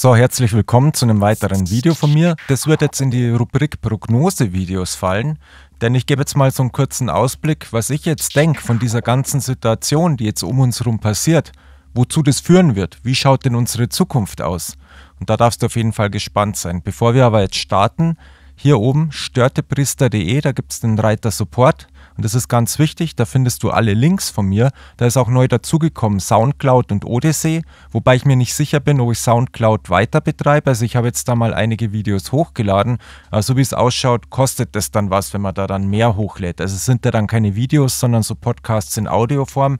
So, herzlich willkommen zu einem weiteren Video von mir. Das wird jetzt in die Rubrik Prognose-Videos fallen, denn ich gebe jetzt mal so einen kurzen Ausblick, was ich jetzt denke von dieser ganzen Situation, die jetzt um uns herum passiert, wozu das führen wird, wie schaut denn unsere Zukunft aus. Und da darfst du auf jeden Fall gespannt sein. Bevor wir aber jetzt starten, hier oben störtepriester.de, da gibt es den Reiter Support. Und das ist ganz wichtig, da findest du alle Links von mir. Da ist auch neu dazugekommen Soundcloud und Odyssey, wobei ich mir nicht sicher bin, ob ich Soundcloud weiter betreibe. Also ich habe jetzt da mal einige Videos hochgeladen. Aber so wie es ausschaut, kostet das dann was, wenn man da dann mehr hochlädt. Also es sind da dann keine Videos, sondern so Podcasts in Audioform.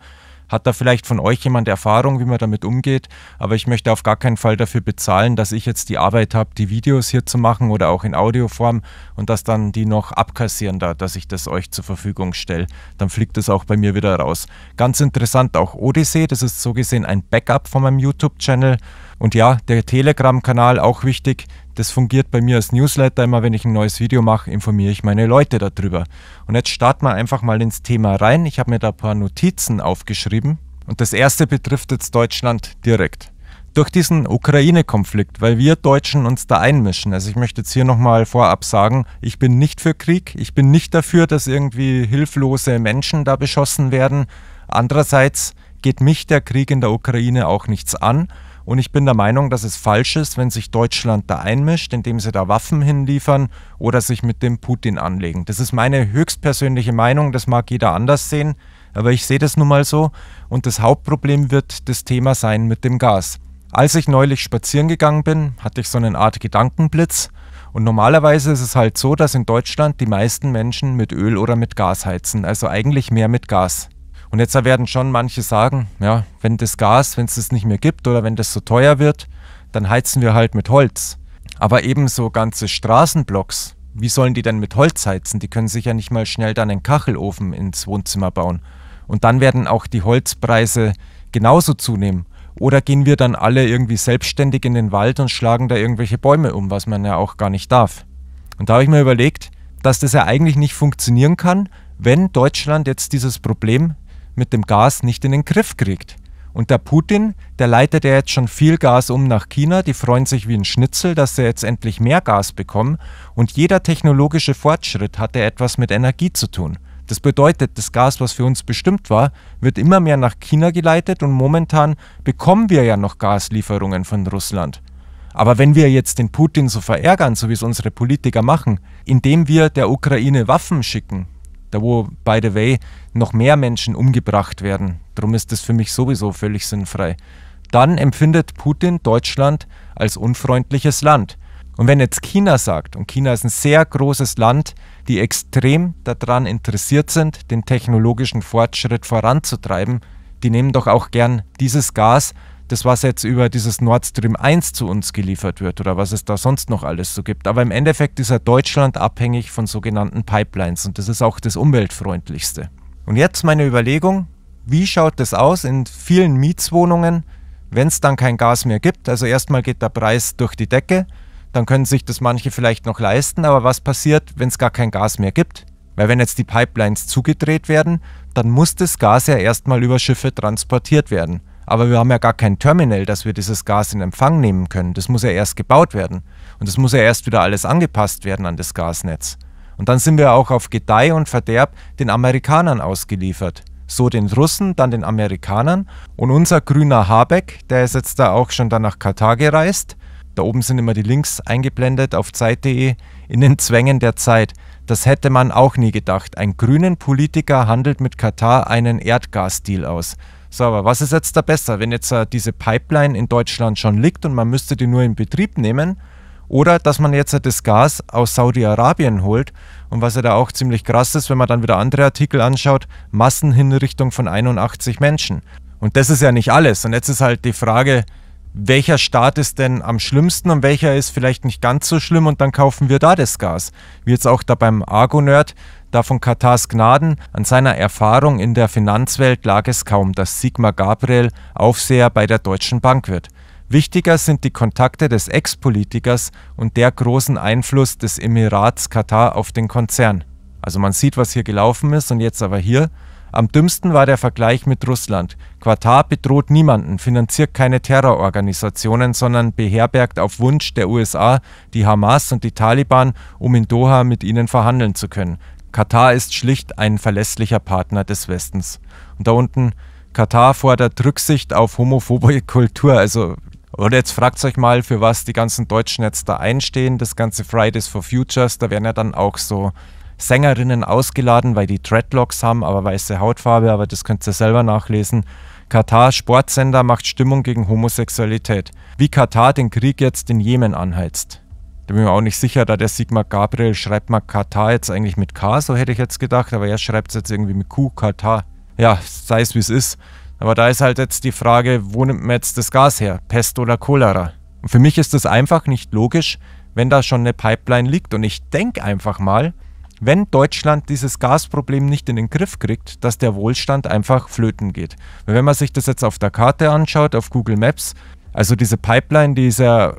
Hat da vielleicht von euch jemand Erfahrung, wie man damit umgeht? Aber ich möchte auf gar keinen Fall dafür bezahlen, dass ich jetzt die Arbeit habe, die Videos hier zu machen oder auch in Audioform und dass dann die noch abkassieren da, dass ich das euch zur Verfügung stelle. Dann fliegt das auch bei mir wieder raus. Ganz interessant auch Odyssey, das ist so gesehen ein Backup von meinem YouTube-Channel. Und ja, der Telegram-Kanal auch wichtig. Das fungiert bei mir als Newsletter immer, wenn ich ein neues Video mache, informiere ich meine Leute darüber. Und jetzt starten wir einfach mal ins Thema rein. Ich habe mir da ein paar Notizen aufgeschrieben. Und das erste betrifft jetzt Deutschland direkt durch diesen Ukraine-Konflikt, weil wir Deutschen uns da einmischen. Also ich möchte jetzt hier nochmal vorab sagen, ich bin nicht für Krieg, ich bin nicht dafür, dass irgendwie hilflose Menschen da beschossen werden. Andererseits geht mich der Krieg in der Ukraine auch nichts an. Und ich bin der Meinung, dass es falsch ist, wenn sich Deutschland da einmischt, indem sie da Waffen hinliefern oder sich mit dem Putin anlegen. Das ist meine höchstpersönliche Meinung, das mag jeder anders sehen, aber ich sehe das nun mal so. Und das Hauptproblem wird das Thema sein mit dem Gas. Als ich neulich spazieren gegangen bin, hatte ich so eine Art Gedankenblitz. Und normalerweise ist es halt so, dass in Deutschland die meisten Menschen mit Öl oder mit Gas heizen, also eigentlich mehr mit Gas. Und jetzt werden schon manche sagen, ja, wenn das Gas, wenn es das nicht mehr gibt oder wenn das so teuer wird, dann heizen wir halt mit Holz. Aber eben so ganze Straßenblocks, wie sollen die denn mit Holz heizen? Die können sich ja nicht mal schnell dann einen Kachelofen ins Wohnzimmer bauen. Und dann werden auch die Holzpreise genauso zunehmen. Oder gehen wir dann alle irgendwie selbstständig in den Wald und schlagen da irgendwelche Bäume um, was man ja auch gar nicht darf. Und da habe ich mir überlegt, dass das ja eigentlich nicht funktionieren kann, wenn Deutschland jetzt dieses Problem mit dem Gas nicht in den Griff kriegt. Und der Putin, der leitet ja jetzt schon viel Gas um nach China, die freuen sich wie ein Schnitzel, dass sie jetzt endlich mehr Gas bekommen. Und jeder technologische Fortschritt hat ja etwas mit Energie zu tun. Das bedeutet, das Gas, was für uns bestimmt war, wird immer mehr nach China geleitet und momentan bekommen wir ja noch Gaslieferungen von Russland. Aber wenn wir jetzt den Putin so verärgern, so wie es unsere Politiker machen, indem wir der Ukraine Waffen schicken, da wo, by the way, noch mehr Menschen umgebracht werden. Darum ist das für mich sowieso völlig sinnfrei. Dann empfindet Putin Deutschland als unfreundliches Land. Und wenn jetzt China sagt, und China ist ein sehr großes Land, die extrem daran interessiert sind, den technologischen Fortschritt voranzutreiben, die nehmen doch auch gern dieses Gas, das, was jetzt über dieses Nord Stream 1 zu uns geliefert wird oder was es da sonst noch alles so gibt. Aber im Endeffekt ist ja Deutschland abhängig von sogenannten Pipelines und das ist auch das umweltfreundlichste. Und jetzt meine Überlegung, wie schaut das aus in vielen Mietswohnungen, wenn es dann kein Gas mehr gibt? Also erstmal geht der Preis durch die Decke, dann können sich das manche vielleicht noch leisten, aber was passiert, wenn es gar kein Gas mehr gibt? Weil wenn jetzt die Pipelines zugedreht werden, dann muss das Gas ja erstmal über Schiffe transportiert werden. Aber wir haben ja gar kein Terminal, dass wir dieses Gas in Empfang nehmen können. Das muss ja erst gebaut werden. Und das muss ja erst wieder alles angepasst werden an das Gasnetz. Und dann sind wir auch auf Gedeih und Verderb den Amerikanern ausgeliefert. So den Russen, dann den Amerikanern. Und unser grüner Habeck, der ist jetzt da auch schon dann nach Katar gereist. Da oben sind immer die Links eingeblendet auf Zeit.de in den Zwängen der Zeit. Das hätte man auch nie gedacht. Ein grünen Politiker handelt mit Katar einen Erdgasdeal aus. So, aber was ist jetzt da besser, wenn jetzt äh, diese Pipeline in Deutschland schon liegt und man müsste die nur in Betrieb nehmen? Oder dass man jetzt äh, das Gas aus Saudi-Arabien holt und was ja da auch ziemlich krass ist, wenn man dann wieder andere Artikel anschaut, Massenhinrichtung von 81 Menschen. Und das ist ja nicht alles. Und jetzt ist halt die Frage, welcher Staat ist denn am schlimmsten und welcher ist vielleicht nicht ganz so schlimm und dann kaufen wir da das Gas. Wie jetzt auch da beim Argo-Nerd, da von Katars Gnaden an seiner Erfahrung in der Finanzwelt lag es kaum, dass Sigmar Gabriel Aufseher bei der Deutschen Bank wird. Wichtiger sind die Kontakte des Ex-Politikers und der großen Einfluss des Emirats Katar auf den Konzern. Also man sieht, was hier gelaufen ist und jetzt aber hier. Am dümmsten war der Vergleich mit Russland. Katar bedroht niemanden, finanziert keine Terrororganisationen, sondern beherbergt auf Wunsch der USA die Hamas und die Taliban, um in Doha mit ihnen verhandeln zu können. Katar ist schlicht ein verlässlicher Partner des Westens. Und da unten, Katar fordert Rücksicht auf homophobe Kultur. Also, oder jetzt fragt euch mal, für was die ganzen Deutschen jetzt da einstehen. Das ganze Fridays for Futures, da werden ja dann auch so Sängerinnen ausgeladen, weil die Dreadlocks haben, aber weiße Hautfarbe, aber das könnt ihr selber nachlesen. Katar Sportsender macht Stimmung gegen Homosexualität. Wie Katar den Krieg jetzt in Jemen anheizt. Da bin ich mir auch nicht sicher, da der Sigmar Gabriel schreibt mal Katar jetzt eigentlich mit K, so hätte ich jetzt gedacht, aber er schreibt es jetzt irgendwie mit Q, Katar. Ja, sei es wie es ist. Aber da ist halt jetzt die Frage, wo nimmt man jetzt das Gas her? Pest oder Cholera? Und für mich ist das einfach nicht logisch, wenn da schon eine Pipeline liegt. Und ich denke einfach mal, wenn Deutschland dieses Gasproblem nicht in den Griff kriegt, dass der Wohlstand einfach flöten geht. Weil wenn man sich das jetzt auf der Karte anschaut, auf Google Maps, also diese Pipeline, die ist ja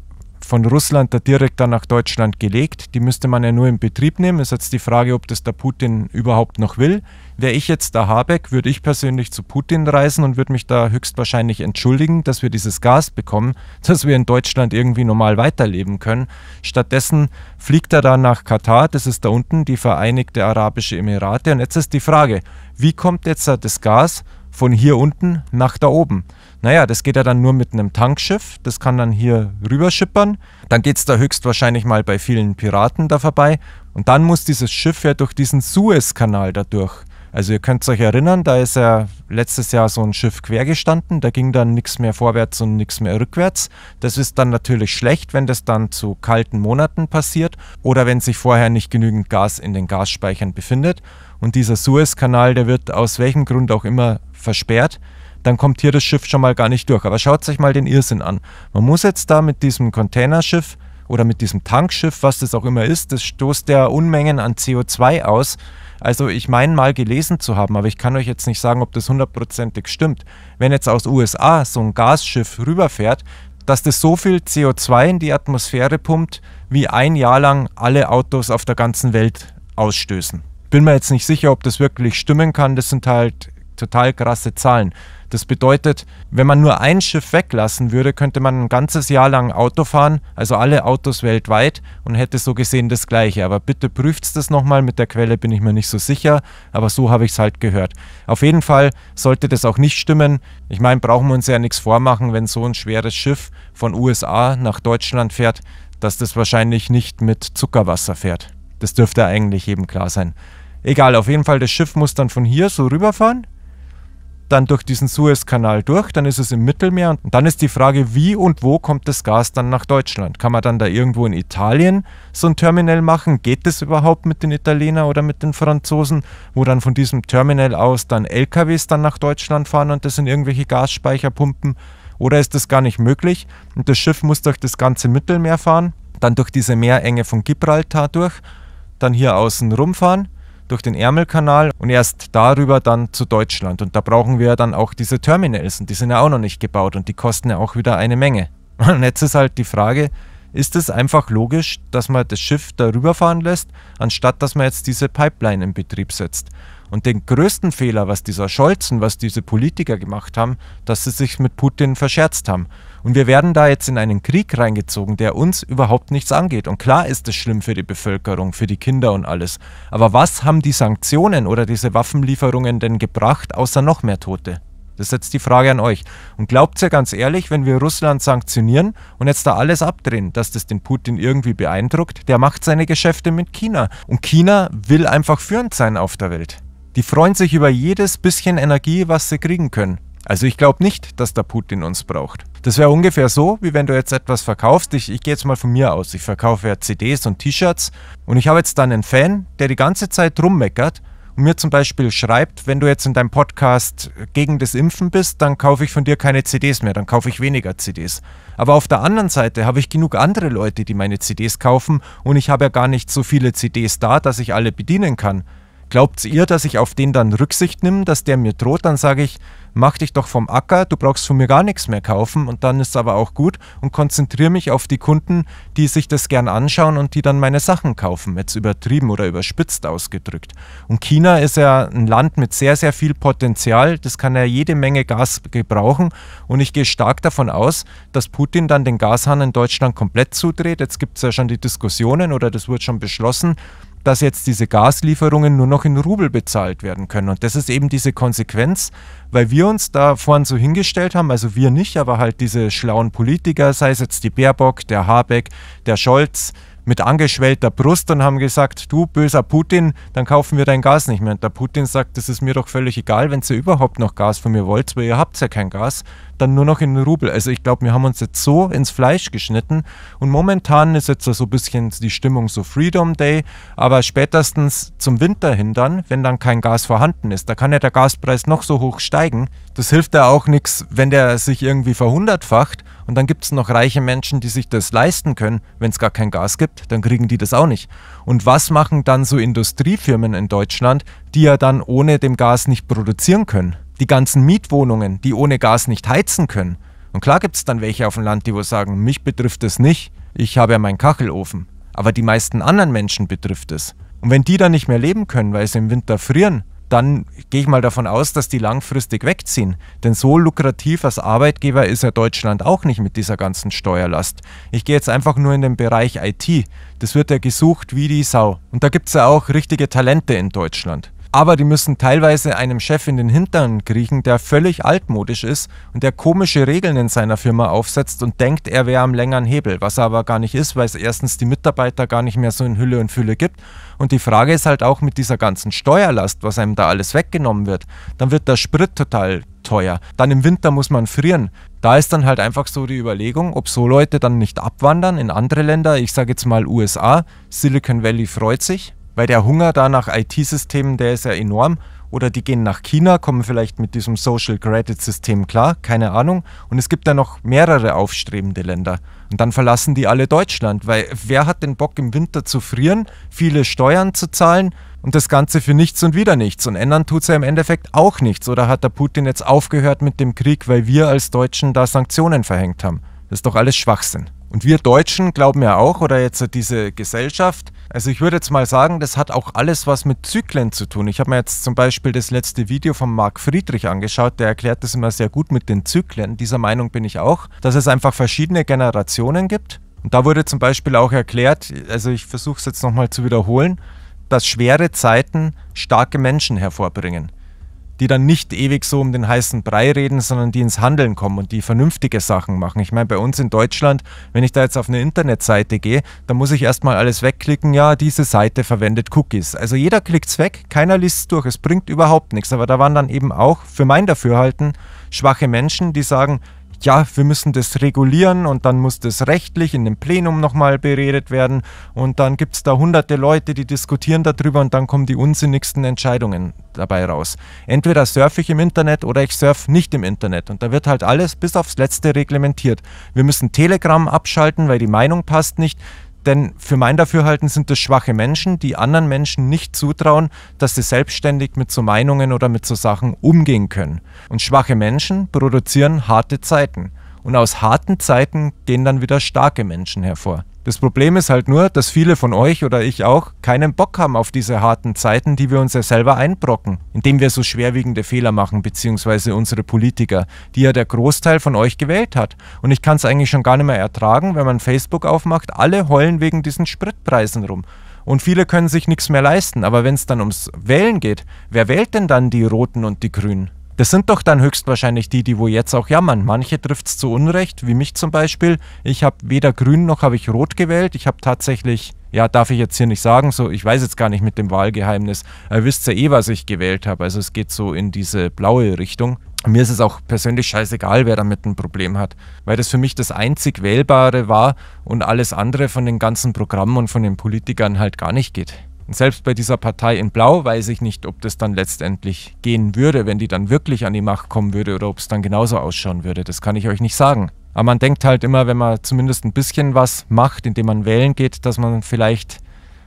von Russland da direkt dann nach Deutschland gelegt. Die müsste man ja nur in Betrieb nehmen. Ist jetzt die Frage, ob das der Putin überhaupt noch will. Wäre ich jetzt der Habeck, würde ich persönlich zu Putin reisen und würde mich da höchstwahrscheinlich entschuldigen, dass wir dieses Gas bekommen, dass wir in Deutschland irgendwie normal weiterleben können. Stattdessen fliegt er dann nach Katar, das ist da unten, die Vereinigte Arabische Emirate. Und jetzt ist die Frage, wie kommt jetzt das Gas von hier unten nach da oben? Naja, das geht ja dann nur mit einem Tankschiff, das kann dann hier rüberschippern. Dann geht es da höchstwahrscheinlich mal bei vielen Piraten da vorbei. Und dann muss dieses Schiff ja durch diesen Suezkanal da durch. Also ihr könnt euch erinnern, da ist ja letztes Jahr so ein Schiff quergestanden, da ging dann nichts mehr vorwärts und nichts mehr rückwärts. Das ist dann natürlich schlecht, wenn das dann zu kalten Monaten passiert oder wenn sich vorher nicht genügend Gas in den Gasspeichern befindet. Und dieser Suezkanal, der wird aus welchem Grund auch immer versperrt dann kommt hier das Schiff schon mal gar nicht durch. Aber schaut euch mal den Irrsinn an. Man muss jetzt da mit diesem Containerschiff oder mit diesem Tankschiff, was das auch immer ist, das stoßt ja Unmengen an CO2 aus. Also ich meine mal gelesen zu haben, aber ich kann euch jetzt nicht sagen, ob das hundertprozentig stimmt. Wenn jetzt aus USA so ein Gasschiff rüberfährt, dass das so viel CO2 in die Atmosphäre pumpt, wie ein Jahr lang alle Autos auf der ganzen Welt ausstößen. Bin mir jetzt nicht sicher, ob das wirklich stimmen kann. Das sind halt total krasse Zahlen. Das bedeutet, wenn man nur ein Schiff weglassen würde, könnte man ein ganzes Jahr lang Auto fahren, also alle Autos weltweit und hätte so gesehen das Gleiche. Aber bitte prüft es das nochmal, mit der Quelle bin ich mir nicht so sicher, aber so habe ich es halt gehört. Auf jeden Fall sollte das auch nicht stimmen. Ich meine, brauchen wir uns ja nichts vormachen, wenn so ein schweres Schiff von USA nach Deutschland fährt, dass das wahrscheinlich nicht mit Zuckerwasser fährt. Das dürfte eigentlich eben klar sein. Egal, auf jeden Fall, das Schiff muss dann von hier so rüberfahren dann durch diesen Suezkanal durch, dann ist es im Mittelmeer und dann ist die Frage, wie und wo kommt das Gas dann nach Deutschland? Kann man dann da irgendwo in Italien so ein Terminal machen? Geht das überhaupt mit den Italienern oder mit den Franzosen, wo dann von diesem Terminal aus dann LKWs dann nach Deutschland fahren und das in irgendwelche Gasspeicher pumpen? Oder ist das gar nicht möglich und das Schiff muss durch das ganze Mittelmeer fahren, dann durch diese Meerenge von Gibraltar durch, dann hier außen rumfahren? durch den Ärmelkanal und erst darüber dann zu Deutschland. Und da brauchen wir dann auch diese Terminals und die sind ja auch noch nicht gebaut und die kosten ja auch wieder eine Menge. Und jetzt ist halt die Frage, ist es einfach logisch, dass man das Schiff darüber fahren lässt, anstatt dass man jetzt diese Pipeline in Betrieb setzt? Und den größten Fehler, was dieser Scholzen, was diese Politiker gemacht haben, dass sie sich mit Putin verscherzt haben. Und wir werden da jetzt in einen Krieg reingezogen, der uns überhaupt nichts angeht. Und klar ist es schlimm für die Bevölkerung, für die Kinder und alles. Aber was haben die Sanktionen oder diese Waffenlieferungen denn gebracht, außer noch mehr Tote? Das ist jetzt die Frage an euch. Und glaubt ihr ganz ehrlich, wenn wir Russland sanktionieren und jetzt da alles abdrehen, dass das den Putin irgendwie beeindruckt? Der macht seine Geschäfte mit China. Und China will einfach führend sein auf der Welt. Die freuen sich über jedes bisschen Energie, was sie kriegen können. Also ich glaube nicht, dass der Putin uns braucht. Das wäre ungefähr so, wie wenn du jetzt etwas verkaufst. Ich, ich gehe jetzt mal von mir aus. Ich verkaufe ja CDs und T-Shirts und ich habe jetzt dann einen Fan, der die ganze Zeit rummeckert und mir zum Beispiel schreibt, wenn du jetzt in deinem Podcast gegen das Impfen bist, dann kaufe ich von dir keine CDs mehr, dann kaufe ich weniger CDs. Aber auf der anderen Seite habe ich genug andere Leute, die meine CDs kaufen und ich habe ja gar nicht so viele CDs da, dass ich alle bedienen kann. Glaubt ihr, dass ich auf den dann Rücksicht nehme, dass der mir droht? Dann sage ich, mach dich doch vom Acker, du brauchst von mir gar nichts mehr kaufen und dann ist es aber auch gut und konzentriere mich auf die Kunden, die sich das gern anschauen und die dann meine Sachen kaufen, jetzt übertrieben oder überspitzt ausgedrückt. Und China ist ja ein Land mit sehr, sehr viel Potenzial, das kann ja jede Menge Gas gebrauchen und ich gehe stark davon aus, dass Putin dann den Gashahn in Deutschland komplett zudreht. Jetzt gibt es ja schon die Diskussionen oder das wird schon beschlossen, dass jetzt diese Gaslieferungen nur noch in Rubel bezahlt werden können. Und das ist eben diese Konsequenz, weil wir uns da vorhin so hingestellt haben, also wir nicht, aber halt diese schlauen Politiker, sei es jetzt die Baerbock, der Habeck, der Scholz, mit angeschwellter Brust und haben gesagt, du böser Putin, dann kaufen wir dein Gas nicht mehr. Und der Putin sagt, das ist mir doch völlig egal, wenn ihr überhaupt noch Gas von mir wollt, weil ihr habt ja kein Gas dann nur noch in Rubel. Also ich glaube, wir haben uns jetzt so ins Fleisch geschnitten und momentan ist jetzt so ein bisschen die Stimmung so Freedom Day, aber spätestens zum Winter hin dann, wenn dann kein Gas vorhanden ist, da kann ja der Gaspreis noch so hoch steigen. Das hilft ja auch nichts, wenn der sich irgendwie verhundertfacht und dann gibt es noch reiche Menschen, die sich das leisten können. Wenn es gar kein Gas gibt, dann kriegen die das auch nicht. Und was machen dann so Industriefirmen in Deutschland, die ja dann ohne dem Gas nicht produzieren können? die ganzen Mietwohnungen, die ohne Gas nicht heizen können. Und klar gibt es dann welche auf dem Land, die wohl sagen, mich betrifft es nicht, ich habe ja meinen Kachelofen. Aber die meisten anderen Menschen betrifft es. Und wenn die dann nicht mehr leben können, weil sie im Winter frieren, dann gehe ich mal davon aus, dass die langfristig wegziehen. Denn so lukrativ als Arbeitgeber ist ja Deutschland auch nicht mit dieser ganzen Steuerlast. Ich gehe jetzt einfach nur in den Bereich IT. Das wird ja gesucht wie die Sau. Und da gibt es ja auch richtige Talente in Deutschland aber die müssen teilweise einem Chef in den Hintern kriechen, der völlig altmodisch ist und der komische Regeln in seiner Firma aufsetzt und denkt, er wäre am längeren Hebel, was er aber gar nicht ist, weil es erstens die Mitarbeiter gar nicht mehr so in Hülle und Fülle gibt. Und die Frage ist halt auch mit dieser ganzen Steuerlast, was einem da alles weggenommen wird, dann wird der Sprit total teuer. Dann im Winter muss man frieren. Da ist dann halt einfach so die Überlegung, ob so Leute dann nicht abwandern in andere Länder. Ich sage jetzt mal USA, Silicon Valley freut sich, weil der Hunger da nach IT-Systemen, der ist ja enorm. Oder die gehen nach China, kommen vielleicht mit diesem Social Credit System klar, keine Ahnung. Und es gibt da noch mehrere aufstrebende Länder. Und dann verlassen die alle Deutschland, weil wer hat den Bock im Winter zu frieren, viele Steuern zu zahlen und das Ganze für nichts und wieder nichts. Und ändern tut es ja im Endeffekt auch nichts. Oder hat der Putin jetzt aufgehört mit dem Krieg, weil wir als Deutschen da Sanktionen verhängt haben? Das ist doch alles Schwachsinn. Und wir Deutschen glauben ja auch, oder jetzt diese Gesellschaft, also ich würde jetzt mal sagen, das hat auch alles was mit Zyklen zu tun. Ich habe mir jetzt zum Beispiel das letzte Video von Marc Friedrich angeschaut, der erklärt das immer sehr gut mit den Zyklen. Dieser Meinung bin ich auch, dass es einfach verschiedene Generationen gibt. Und da wurde zum Beispiel auch erklärt, also ich versuche es jetzt nochmal zu wiederholen, dass schwere Zeiten starke Menschen hervorbringen die dann nicht ewig so um den heißen Brei reden, sondern die ins Handeln kommen und die vernünftige Sachen machen. Ich meine, bei uns in Deutschland, wenn ich da jetzt auf eine Internetseite gehe, dann muss ich erstmal alles wegklicken, ja, diese Seite verwendet Cookies. Also jeder klickt es weg, keiner liest es durch, es bringt überhaupt nichts. Aber da waren dann eben auch, für mein Dafürhalten, schwache Menschen, die sagen, ja, wir müssen das regulieren und dann muss das rechtlich in dem Plenum nochmal beredet werden und dann gibt es da hunderte Leute, die diskutieren darüber und dann kommen die unsinnigsten Entscheidungen dabei raus. Entweder surfe ich im Internet oder ich surfe nicht im Internet und da wird halt alles bis aufs Letzte reglementiert. Wir müssen Telegram abschalten, weil die Meinung passt nicht. Denn für mein Dafürhalten sind das schwache Menschen, die anderen Menschen nicht zutrauen, dass sie selbstständig mit so Meinungen oder mit so Sachen umgehen können. Und schwache Menschen produzieren harte Zeiten. Und aus harten Zeiten gehen dann wieder starke Menschen hervor. Das Problem ist halt nur, dass viele von euch oder ich auch keinen Bock haben auf diese harten Zeiten, die wir uns ja selber einbrocken, indem wir so schwerwiegende Fehler machen, beziehungsweise unsere Politiker, die ja der Großteil von euch gewählt hat. Und ich kann es eigentlich schon gar nicht mehr ertragen, wenn man Facebook aufmacht, alle heulen wegen diesen Spritpreisen rum. Und viele können sich nichts mehr leisten. Aber wenn es dann ums Wählen geht, wer wählt denn dann die Roten und die Grünen? Das sind doch dann höchstwahrscheinlich die, die wo jetzt auch jammern. Manche trifft es zu Unrecht, wie mich zum Beispiel. Ich habe weder grün noch habe ich rot gewählt. Ich habe tatsächlich, ja, darf ich jetzt hier nicht sagen, so, ich weiß jetzt gar nicht mit dem Wahlgeheimnis. Äh, ihr wisst ja eh, was ich gewählt habe. Also es geht so in diese blaue Richtung. Mir ist es auch persönlich scheißegal, wer damit ein Problem hat, weil das für mich das einzig Wählbare war und alles andere von den ganzen Programmen und von den Politikern halt gar nicht geht. Und selbst bei dieser Partei in Blau weiß ich nicht, ob das dann letztendlich gehen würde, wenn die dann wirklich an die Macht kommen würde oder ob es dann genauso ausschauen würde. Das kann ich euch nicht sagen. Aber man denkt halt immer, wenn man zumindest ein bisschen was macht, indem man wählen geht, dass man vielleicht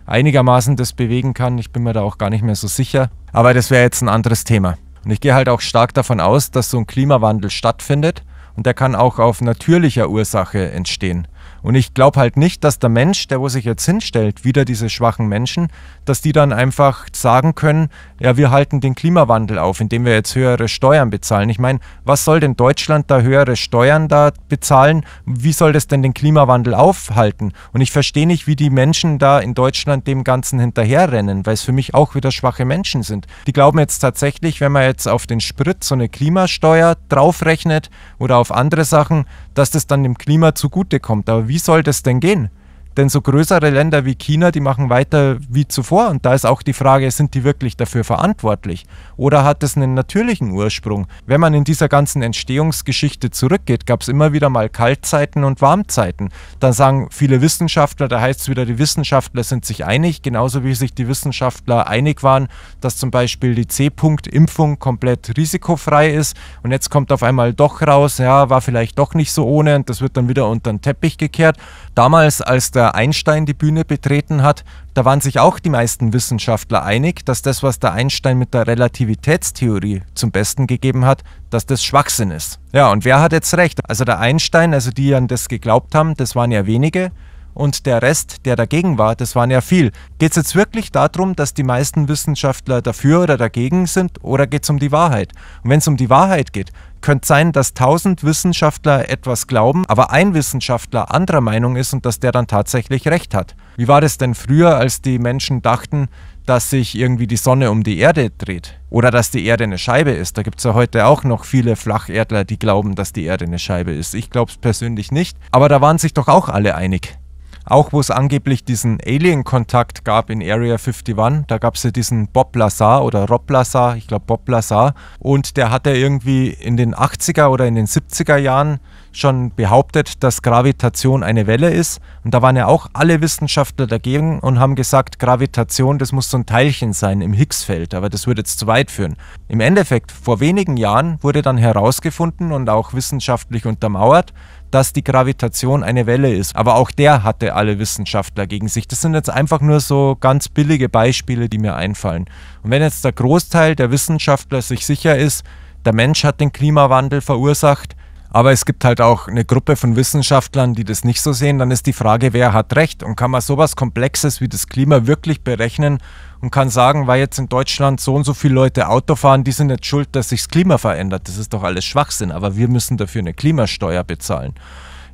einigermaßen das bewegen kann. Ich bin mir da auch gar nicht mehr so sicher. Aber das wäre jetzt ein anderes Thema. Und ich gehe halt auch stark davon aus, dass so ein Klimawandel stattfindet und der kann auch auf natürlicher Ursache entstehen. Und ich glaube halt nicht, dass der Mensch, der wo sich jetzt hinstellt, wieder diese schwachen Menschen, dass die dann einfach sagen können, ja, wir halten den Klimawandel auf, indem wir jetzt höhere Steuern bezahlen. Ich meine, was soll denn Deutschland da höhere Steuern da bezahlen? Wie soll das denn den Klimawandel aufhalten? Und ich verstehe nicht, wie die Menschen da in Deutschland dem Ganzen hinterherrennen, weil es für mich auch wieder schwache Menschen sind. Die glauben jetzt tatsächlich, wenn man jetzt auf den Sprit so eine Klimasteuer draufrechnet oder auf andere Sachen, dass das dann dem Klima zugutekommt. Aber wie soll das denn gehen? Denn so größere Länder wie China, die machen weiter wie zuvor. Und da ist auch die Frage, sind die wirklich dafür verantwortlich? Oder hat es einen natürlichen Ursprung? Wenn man in dieser ganzen Entstehungsgeschichte zurückgeht, gab es immer wieder mal Kaltzeiten und Warmzeiten. Dann sagen viele Wissenschaftler, da heißt es wieder, die Wissenschaftler sind sich einig, genauso wie sich die Wissenschaftler einig waren, dass zum Beispiel die C-Punkt-Impfung komplett risikofrei ist. Und jetzt kommt auf einmal doch raus, ja, war vielleicht doch nicht so ohne und das wird dann wieder unter den Teppich gekehrt. Damals, als der sogar Einstein die Bühne betreten hat, da waren sich auch die meisten Wissenschaftler einig, dass das, was der Einstein mit der Relativitätstheorie zum Besten gegeben hat, dass das Schwachsinn ist. Ja, und wer hat jetzt recht? Also der Einstein, also die an das geglaubt haben, das waren ja wenige und der Rest, der dagegen war, das waren ja viel. Geht es jetzt wirklich darum, dass die meisten Wissenschaftler dafür oder dagegen sind oder geht es um die Wahrheit? Und wenn es um die Wahrheit geht, könnte sein, dass tausend Wissenschaftler etwas glauben, aber ein Wissenschaftler anderer Meinung ist und dass der dann tatsächlich recht hat. Wie war das denn früher, als die Menschen dachten, dass sich irgendwie die Sonne um die Erde dreht oder dass die Erde eine Scheibe ist. Da gibt es ja heute auch noch viele Flacherdler, die glauben, dass die Erde eine Scheibe ist. Ich glaube es persönlich nicht, aber da waren sich doch auch alle einig. Auch wo es angeblich diesen Alien-Kontakt gab in Area 51, da gab es ja diesen Bob Lazar oder Rob Lazar, ich glaube Bob Lazar. Und der hat ja irgendwie in den 80er oder in den 70er Jahren schon behauptet, dass Gravitation eine Welle ist. Und da waren ja auch alle Wissenschaftler dagegen und haben gesagt, Gravitation, das muss so ein Teilchen sein im Higgsfeld. aber das würde jetzt zu weit führen. Im Endeffekt, vor wenigen Jahren wurde dann herausgefunden und auch wissenschaftlich untermauert, dass die Gravitation eine Welle ist. Aber auch der hatte alle Wissenschaftler gegen sich. Das sind jetzt einfach nur so ganz billige Beispiele, die mir einfallen. Und wenn jetzt der Großteil der Wissenschaftler sich sicher ist, der Mensch hat den Klimawandel verursacht, aber es gibt halt auch eine Gruppe von Wissenschaftlern, die das nicht so sehen. Dann ist die Frage, wer hat recht? Und kann man sowas Komplexes wie das Klima wirklich berechnen und kann sagen, weil jetzt in Deutschland so und so viele Leute Auto fahren, die sind jetzt schuld, dass sich das Klima verändert. Das ist doch alles Schwachsinn. Aber wir müssen dafür eine Klimasteuer bezahlen.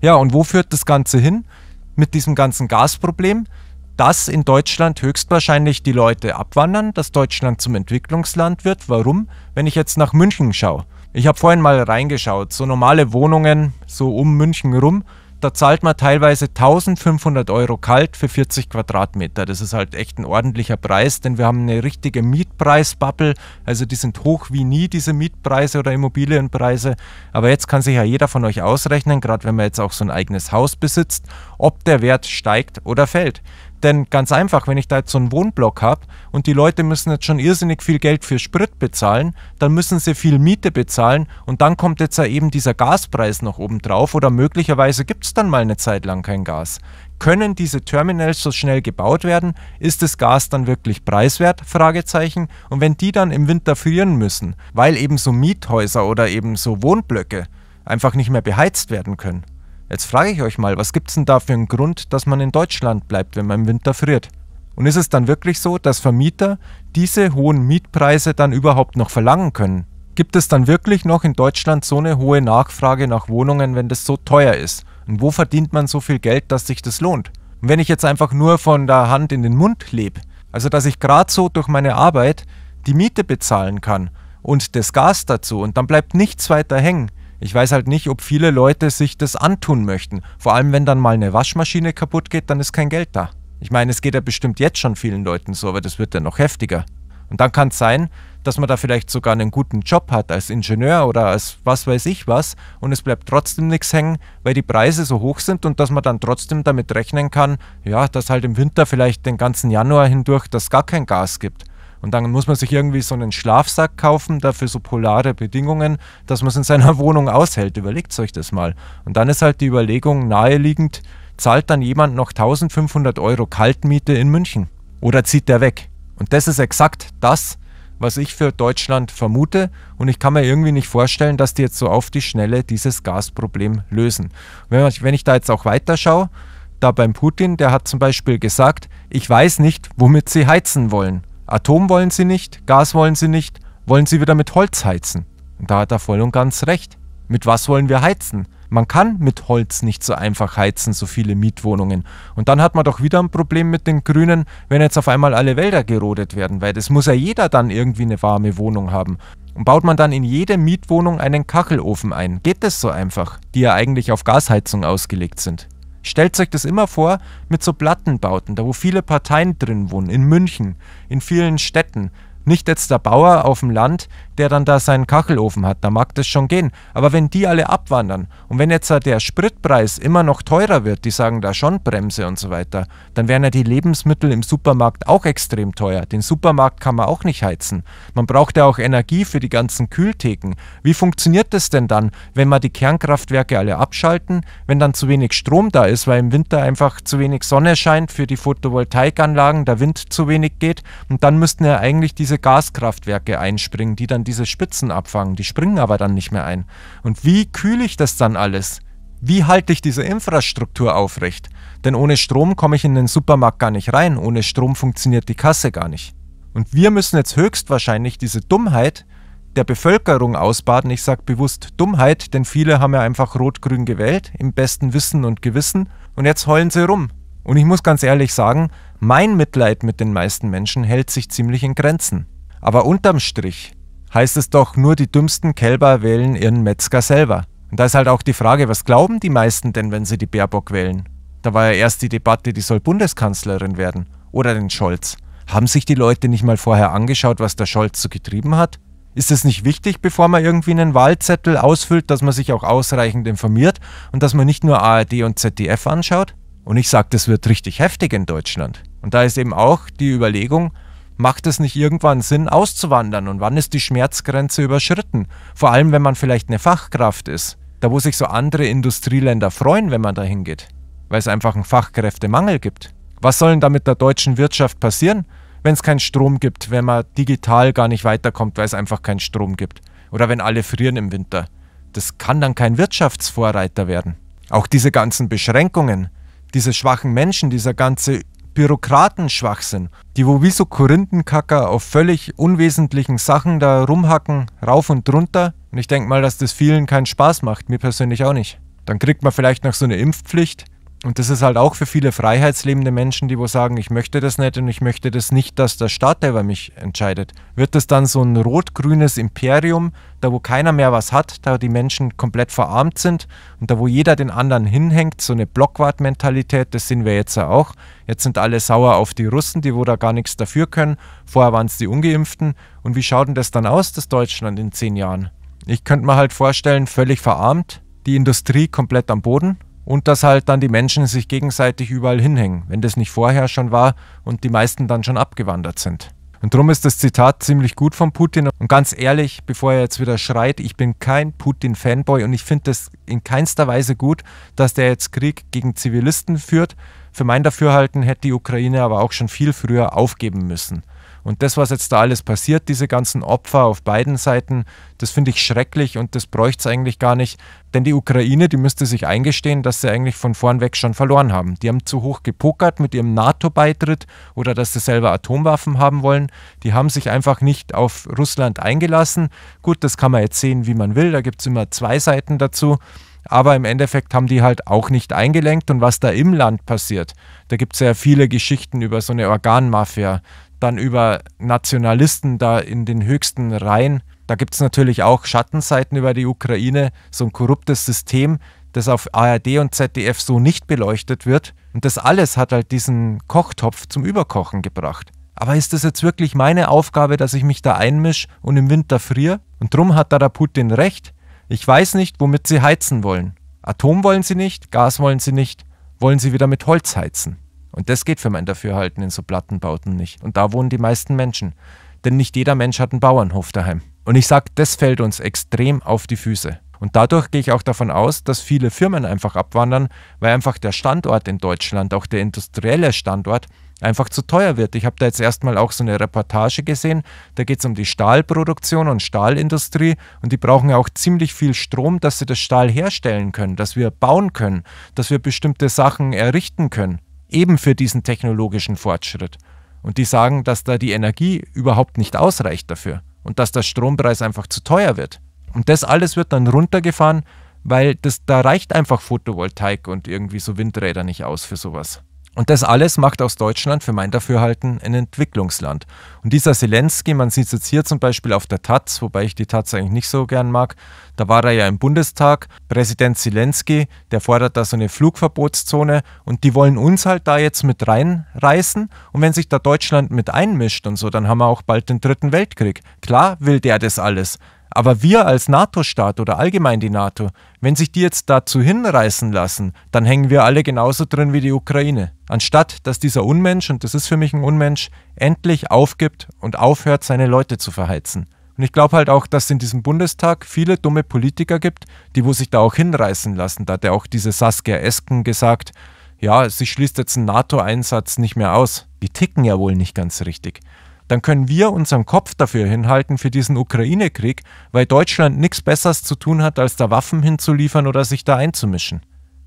Ja, und wo führt das Ganze hin mit diesem ganzen Gasproblem? dass in Deutschland höchstwahrscheinlich die Leute abwandern, dass Deutschland zum Entwicklungsland wird. Warum? Wenn ich jetzt nach München schaue, ich habe vorhin mal reingeschaut, so normale Wohnungen so um München rum, da zahlt man teilweise 1500 Euro kalt für 40 Quadratmeter. Das ist halt echt ein ordentlicher Preis, denn wir haben eine richtige Mietpreisbubble. Also die sind hoch wie nie, diese Mietpreise oder Immobilienpreise. Aber jetzt kann sich ja jeder von euch ausrechnen, gerade wenn man jetzt auch so ein eigenes Haus besitzt, ob der Wert steigt oder fällt. Denn ganz einfach, wenn ich da jetzt so einen Wohnblock habe und die Leute müssen jetzt schon irrsinnig viel Geld für Sprit bezahlen, dann müssen sie viel Miete bezahlen und dann kommt jetzt ja eben dieser Gaspreis noch oben drauf oder möglicherweise gibt es dann mal eine Zeit lang kein Gas. Können diese Terminals so schnell gebaut werden? Ist das Gas dann wirklich preiswert? Fragezeichen. Und wenn die dann im Winter frieren müssen, weil eben so Miethäuser oder eben so Wohnblöcke einfach nicht mehr beheizt werden können. Jetzt frage ich euch mal, was gibt's denn da für einen Grund, dass man in Deutschland bleibt, wenn man im Winter friert? Und ist es dann wirklich so, dass Vermieter diese hohen Mietpreise dann überhaupt noch verlangen können? Gibt es dann wirklich noch in Deutschland so eine hohe Nachfrage nach Wohnungen, wenn das so teuer ist? Und wo verdient man so viel Geld, dass sich das lohnt? Und wenn ich jetzt einfach nur von der Hand in den Mund lebe, also dass ich gerade so durch meine Arbeit die Miete bezahlen kann und das Gas dazu und dann bleibt nichts weiter hängen, ich weiß halt nicht, ob viele Leute sich das antun möchten. Vor allem, wenn dann mal eine Waschmaschine kaputt geht, dann ist kein Geld da. Ich meine, es geht ja bestimmt jetzt schon vielen Leuten so, aber das wird ja noch heftiger. Und dann kann es sein, dass man da vielleicht sogar einen guten Job hat als Ingenieur oder als was weiß ich was und es bleibt trotzdem nichts hängen, weil die Preise so hoch sind und dass man dann trotzdem damit rechnen kann, ja, dass halt im Winter vielleicht den ganzen Januar hindurch das gar kein Gas gibt. Und dann muss man sich irgendwie so einen Schlafsack kaufen, dafür so polare Bedingungen, dass man es in seiner Wohnung aushält. Überlegt euch das mal. Und dann ist halt die Überlegung naheliegend, zahlt dann jemand noch 1500 Euro Kaltmiete in München? Oder zieht der weg? Und das ist exakt das, was ich für Deutschland vermute. Und ich kann mir irgendwie nicht vorstellen, dass die jetzt so auf die Schnelle dieses Gasproblem lösen. Wenn ich da jetzt auch weiterschaue, da beim Putin, der hat zum Beispiel gesagt, ich weiß nicht, womit sie heizen wollen. Atom wollen sie nicht, Gas wollen sie nicht, wollen sie wieder mit Holz heizen. Und da hat er voll und ganz recht. Mit was wollen wir heizen? Man kann mit Holz nicht so einfach heizen, so viele Mietwohnungen. Und dann hat man doch wieder ein Problem mit den Grünen, wenn jetzt auf einmal alle Wälder gerodet werden, weil das muss ja jeder dann irgendwie eine warme Wohnung haben. Und baut man dann in jede Mietwohnung einen Kachelofen ein? Geht das so einfach, die ja eigentlich auf Gasheizung ausgelegt sind? Stellt euch das immer vor mit so Plattenbauten, da wo viele Parteien drin wohnen, in München, in vielen Städten. Nicht jetzt der Bauer auf dem Land, der dann da seinen Kachelofen hat, da mag das schon gehen. Aber wenn die alle abwandern und wenn jetzt der Spritpreis immer noch teurer wird, die sagen da schon Bremse und so weiter, dann wären ja die Lebensmittel im Supermarkt auch extrem teuer. Den Supermarkt kann man auch nicht heizen. Man braucht ja auch Energie für die ganzen Kühltheken. Wie funktioniert das denn dann, wenn man die Kernkraftwerke alle abschalten, wenn dann zu wenig Strom da ist, weil im Winter einfach zu wenig Sonne scheint für die Photovoltaikanlagen, der Wind zu wenig geht und dann müssten ja eigentlich diese Gaskraftwerke einspringen, die dann diese Spitzen abfangen. Die springen aber dann nicht mehr ein. Und wie kühle ich das dann alles? Wie halte ich diese Infrastruktur aufrecht? Denn ohne Strom komme ich in den Supermarkt gar nicht rein, ohne Strom funktioniert die Kasse gar nicht. Und wir müssen jetzt höchstwahrscheinlich diese Dummheit der Bevölkerung ausbaden. Ich sage bewusst Dummheit, denn viele haben ja einfach rot-grün gewählt, im besten Wissen und Gewissen. Und jetzt heulen sie rum. Und ich muss ganz ehrlich sagen, mein Mitleid mit den meisten Menschen hält sich ziemlich in Grenzen. Aber unterm Strich heißt es doch, nur die dümmsten Kälber wählen ihren Metzger selber. Und da ist halt auch die Frage, was glauben die meisten denn, wenn sie die Baerbock wählen? Da war ja erst die Debatte, die soll Bundeskanzlerin werden oder den Scholz. Haben sich die Leute nicht mal vorher angeschaut, was der Scholz so getrieben hat? Ist es nicht wichtig, bevor man irgendwie einen Wahlzettel ausfüllt, dass man sich auch ausreichend informiert und dass man nicht nur ARD und ZDF anschaut? Und ich sage, das wird richtig heftig in Deutschland. Und da ist eben auch die Überlegung, Macht es nicht irgendwann Sinn, auszuwandern und wann ist die Schmerzgrenze überschritten? Vor allem, wenn man vielleicht eine Fachkraft ist. Da wo sich so andere Industrieländer freuen, wenn man dahin geht, weil es einfach einen Fachkräftemangel gibt. Was soll denn da mit der deutschen Wirtschaft passieren, wenn es keinen Strom gibt, wenn man digital gar nicht weiterkommt, weil es einfach keinen Strom gibt? Oder wenn alle frieren im Winter? Das kann dann kein Wirtschaftsvorreiter werden. Auch diese ganzen Beschränkungen, diese schwachen Menschen, dieser ganze Bürokratenschwachsinn, die wo wie so Korinthenkacker auf völlig unwesentlichen Sachen da rumhacken, rauf und runter. Und ich denke mal, dass das vielen keinen Spaß macht, mir persönlich auch nicht. Dann kriegt man vielleicht noch so eine Impfpflicht, und das ist halt auch für viele freiheitslebende Menschen, die wo sagen, ich möchte das nicht und ich möchte das nicht, dass der Staat über mich entscheidet. Wird das dann so ein rot-grünes Imperium, da wo keiner mehr was hat, da die Menschen komplett verarmt sind und da wo jeder den anderen hinhängt, so eine Blockwart-Mentalität, das sehen wir jetzt ja auch. Jetzt sind alle sauer auf die Russen, die wo da gar nichts dafür können. Vorher waren es die Ungeimpften. Und wie schaut denn das dann aus, das Deutschland in zehn Jahren? Ich könnte mir halt vorstellen, völlig verarmt, die Industrie komplett am Boden und dass halt dann die Menschen sich gegenseitig überall hinhängen, wenn das nicht vorher schon war und die meisten dann schon abgewandert sind. Und darum ist das Zitat ziemlich gut von Putin. Und ganz ehrlich, bevor er jetzt wieder schreit, ich bin kein Putin-Fanboy und ich finde es in keinster Weise gut, dass der jetzt Krieg gegen Zivilisten führt. Für mein Dafürhalten hätte die Ukraine aber auch schon viel früher aufgeben müssen. Und das, was jetzt da alles passiert, diese ganzen Opfer auf beiden Seiten, das finde ich schrecklich und das bräuchte es eigentlich gar nicht. Denn die Ukraine, die müsste sich eingestehen, dass sie eigentlich von vorn weg schon verloren haben. Die haben zu hoch gepokert mit ihrem NATO-Beitritt oder dass sie selber Atomwaffen haben wollen. Die haben sich einfach nicht auf Russland eingelassen. Gut, das kann man jetzt sehen, wie man will. Da gibt es immer zwei Seiten dazu. Aber im Endeffekt haben die halt auch nicht eingelenkt. Und was da im Land passiert, da gibt es ja viele Geschichten über so eine Organmafia, dann über Nationalisten da in den höchsten Reihen. Da gibt es natürlich auch Schattenseiten über die Ukraine, so ein korruptes System, das auf ARD und ZDF so nicht beleuchtet wird. Und das alles hat halt diesen Kochtopf zum Überkochen gebracht. Aber ist das jetzt wirklich meine Aufgabe, dass ich mich da einmische und im Winter friere? Und drum hat da der Putin recht. Ich weiß nicht, womit sie heizen wollen. Atom wollen sie nicht, Gas wollen sie nicht, wollen sie wieder mit Holz heizen. Und das geht für mein Dafürhalten in so Plattenbauten nicht. Und da wohnen die meisten Menschen. Denn nicht jeder Mensch hat einen Bauernhof daheim. Und ich sage, das fällt uns extrem auf die Füße. Und dadurch gehe ich auch davon aus, dass viele Firmen einfach abwandern, weil einfach der Standort in Deutschland, auch der industrielle Standort, einfach zu teuer wird. Ich habe da jetzt erstmal auch so eine Reportage gesehen, da geht es um die Stahlproduktion und Stahlindustrie und die brauchen ja auch ziemlich viel Strom, dass sie das Stahl herstellen können, dass wir bauen können, dass wir bestimmte Sachen errichten können eben für diesen technologischen Fortschritt. Und die sagen, dass da die Energie überhaupt nicht ausreicht dafür und dass der Strompreis einfach zu teuer wird. Und das alles wird dann runtergefahren, weil das, da reicht einfach Photovoltaik und irgendwie so Windräder nicht aus für sowas. Und das alles macht aus Deutschland für mein Dafürhalten ein Entwicklungsland. Und dieser Zelensky, man sieht es jetzt hier zum Beispiel auf der Taz, wobei ich die Taz eigentlich nicht so gern mag, da war er ja im Bundestag, Präsident Zelensky, der fordert da so eine Flugverbotszone und die wollen uns halt da jetzt mit reinreißen. Und wenn sich da Deutschland mit einmischt und so, dann haben wir auch bald den Dritten Weltkrieg. Klar will der das alles. Aber wir als NATO-Staat oder allgemein die NATO, wenn sich die jetzt dazu hinreißen lassen, dann hängen wir alle genauso drin wie die Ukraine. Anstatt dass dieser Unmensch, und das ist für mich ein Unmensch, endlich aufgibt und aufhört, seine Leute zu verheizen. Und ich glaube halt auch, dass es in diesem Bundestag viele dumme Politiker gibt, die wo sich da auch hinreißen lassen. Da hat ja auch diese Saskia Esken gesagt, ja, sie schließt jetzt einen NATO-Einsatz nicht mehr aus. Die ticken ja wohl nicht ganz richtig. Dann können wir unseren Kopf dafür hinhalten für diesen Ukraine-Krieg, weil Deutschland nichts Besseres zu tun hat, als da Waffen hinzuliefern oder sich da einzumischen.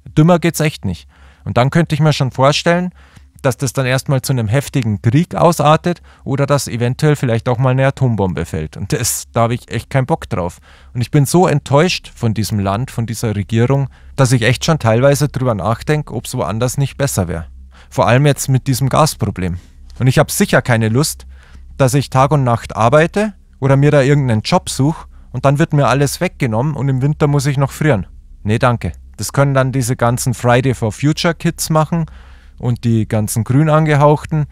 Dümmer geht's echt nicht. Und dann könnte ich mir schon vorstellen, dass das dann erstmal zu einem heftigen Krieg ausartet oder dass eventuell vielleicht auch mal eine Atombombe fällt. Und das, da habe ich echt keinen Bock drauf. Und ich bin so enttäuscht von diesem Land, von dieser Regierung, dass ich echt schon teilweise darüber nachdenke, ob es woanders nicht besser wäre. Vor allem jetzt mit diesem Gasproblem. Und ich habe sicher keine Lust, dass ich Tag und Nacht arbeite oder mir da irgendeinen Job suche und dann wird mir alles weggenommen und im Winter muss ich noch frieren. Nee, danke. Das können dann diese ganzen Friday for Future Kids machen und die ganzen grün angehauchten.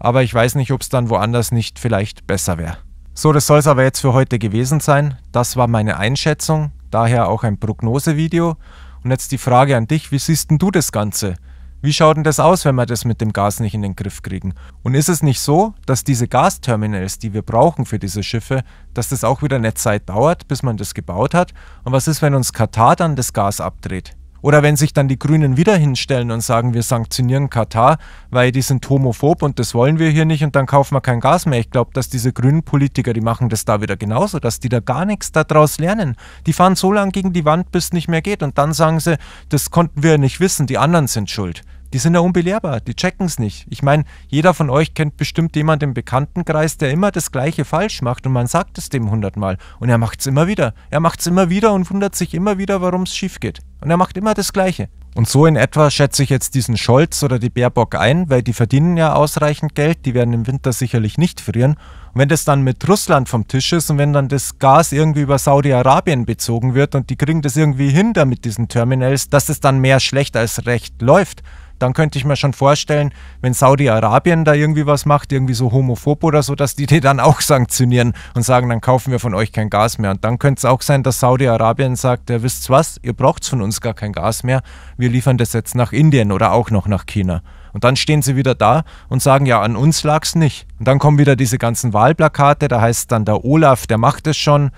Aber ich weiß nicht, ob es dann woanders nicht vielleicht besser wäre. So, das soll es aber jetzt für heute gewesen sein. Das war meine Einschätzung, daher auch ein Prognosevideo. Und jetzt die Frage an dich, wie siehst denn du das Ganze? Wie schaut denn das aus, wenn wir das mit dem Gas nicht in den Griff kriegen? Und ist es nicht so, dass diese Gasterminals, die wir brauchen für diese Schiffe, dass das auch wieder eine Zeit dauert, bis man das gebaut hat? Und was ist, wenn uns Katar dann das Gas abdreht? Oder wenn sich dann die Grünen wieder hinstellen und sagen, wir sanktionieren Katar, weil die sind homophob und das wollen wir hier nicht und dann kaufen wir kein Gas mehr. Ich glaube, dass diese grünen Politiker, die machen das da wieder genauso, dass die da gar nichts daraus lernen. Die fahren so lange gegen die Wand, bis es nicht mehr geht und dann sagen sie, das konnten wir nicht wissen, die anderen sind schuld. Die sind ja unbelehrbar, die checken es nicht. Ich meine, jeder von euch kennt bestimmt jemanden im Bekanntenkreis, der immer das Gleiche falsch macht und man sagt es dem hundertmal. Und er macht es immer wieder. Er macht es immer wieder und wundert sich immer wieder, warum es schief geht. Und er macht immer das Gleiche. Und so in etwa schätze ich jetzt diesen Scholz oder die Baerbock ein, weil die verdienen ja ausreichend Geld, die werden im Winter sicherlich nicht frieren. Und wenn das dann mit Russland vom Tisch ist und wenn dann das Gas irgendwie über Saudi-Arabien bezogen wird und die kriegen das irgendwie hin da mit diesen Terminals, dass es das dann mehr schlecht als recht läuft, dann könnte ich mir schon vorstellen, wenn Saudi-Arabien da irgendwie was macht, irgendwie so homophob oder so, dass die die dann auch sanktionieren und sagen, dann kaufen wir von euch kein Gas mehr. Und dann könnte es auch sein, dass Saudi-Arabien sagt, ja, wisst was, ihr braucht von uns gar kein Gas mehr, wir liefern das jetzt nach Indien oder auch noch nach China. Und dann stehen sie wieder da und sagen, ja, an uns lag es nicht. Und dann kommen wieder diese ganzen Wahlplakate, da heißt dann der Olaf, der macht es schon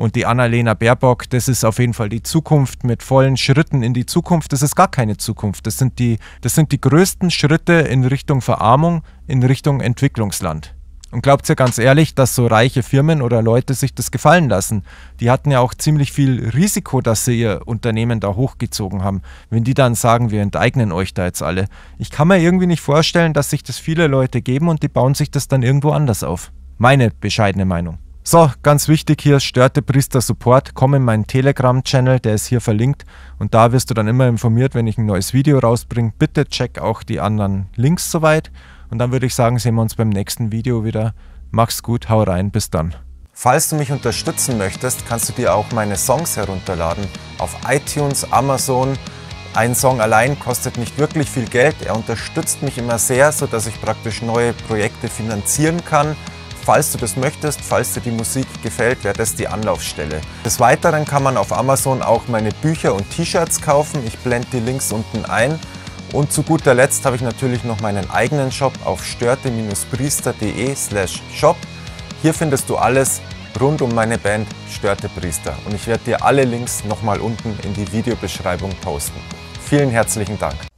und die Annalena Baerbock, das ist auf jeden Fall die Zukunft mit vollen Schritten in die Zukunft. Das ist gar keine Zukunft. Das sind die, das sind die größten Schritte in Richtung Verarmung, in Richtung Entwicklungsland. Und glaubt ihr ganz ehrlich, dass so reiche Firmen oder Leute sich das gefallen lassen? Die hatten ja auch ziemlich viel Risiko, dass sie ihr Unternehmen da hochgezogen haben. Wenn die dann sagen, wir enteignen euch da jetzt alle. Ich kann mir irgendwie nicht vorstellen, dass sich das viele Leute geben und die bauen sich das dann irgendwo anders auf. Meine bescheidene Meinung. So, ganz wichtig hier, störte Priester Support, komm in meinen Telegram-Channel, der ist hier verlinkt und da wirst du dann immer informiert, wenn ich ein neues Video rausbringe. Bitte check auch die anderen Links soweit und dann würde ich sagen, sehen wir uns beim nächsten Video wieder. Mach's gut, hau rein, bis dann. Falls du mich unterstützen möchtest, kannst du dir auch meine Songs herunterladen auf iTunes, Amazon. Ein Song allein kostet nicht wirklich viel Geld. Er unterstützt mich immer sehr, sodass ich praktisch neue Projekte finanzieren kann. Falls du das möchtest, falls dir die Musik gefällt, wäre das die Anlaufstelle. Des Weiteren kann man auf Amazon auch meine Bücher und T-Shirts kaufen. Ich blende die Links unten ein. Und zu guter Letzt habe ich natürlich noch meinen eigenen Shop auf störte-priester.de slash shop. Hier findest du alles rund um meine Band Störte Priester und ich werde dir alle Links nochmal unten in die Videobeschreibung posten. Vielen herzlichen Dank.